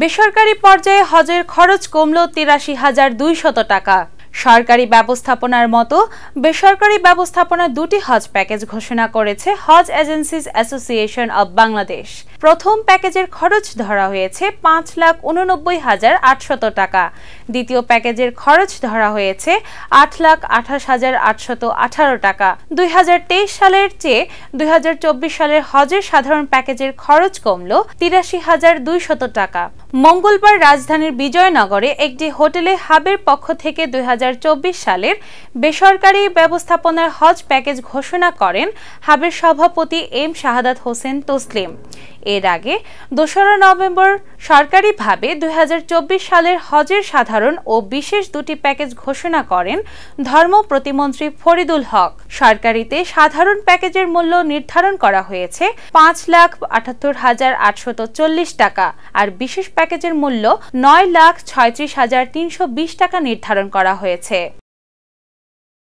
বেসরকারি পর্যায়ে হজের খরচ কমল তিরাশি হাজার দুইশত টাকা সরকারি ব্যবস্থাপনার মতো বেসরকারি ব্যবস্থাপনা দুটি হজ প্যাকেজ ঘোষণা করেছে হজ এজেন্সিজ অ্যাসোসিয়েশন অব বাংলাদেশ প্রথম প্যাকেজের খরচ ধরা হয়েছে পাঁচ লাখ উননব্বই হাজার আটশত টাকা দ্বিতীয় প্যাকেজের খরচ ধরা হয়েছে আট লাখ আঠাশ হাজার আটশত আঠারো টাকা দুই সালের চেয়ে দুই সালের হজের সাধারণ প্যাকেজের খরচ কমল তিরাশি হাজার দুইশত টাকা মঙ্গলবার রাজধানীর বিজয়নগরে একটি হোটেলে হাবের পক্ষ থেকে দুই সালের বেসরকারি ব্যবস্থাপনার হজ প্যাকেজ ঘোষণা করেন হাবের সভাপতি এম শাহাদাত হোসেন তসলিম এর আগে দোসরা নভেম্বর সরকারিভাবে দুই সালের হজের সাধারণ ও বিশেষ দুটি প্যাকেজ ঘোষণা করেন ধর্ম প্রতিমন্ত্রী ফরিদুল হক সরকারিতে সাধারণ প্যাকেজের মূল্য নির্ধারণ করা হয়েছে পাঁচ লাখ আটাত্তর হাজার আটশত টাকা আর বিশেষ প্যাকেজের মূল্য নয় লাখ ছয়ত্রিশ হাজার তিনশো বিশ টাকা নির্ধারণ করা হয়েছে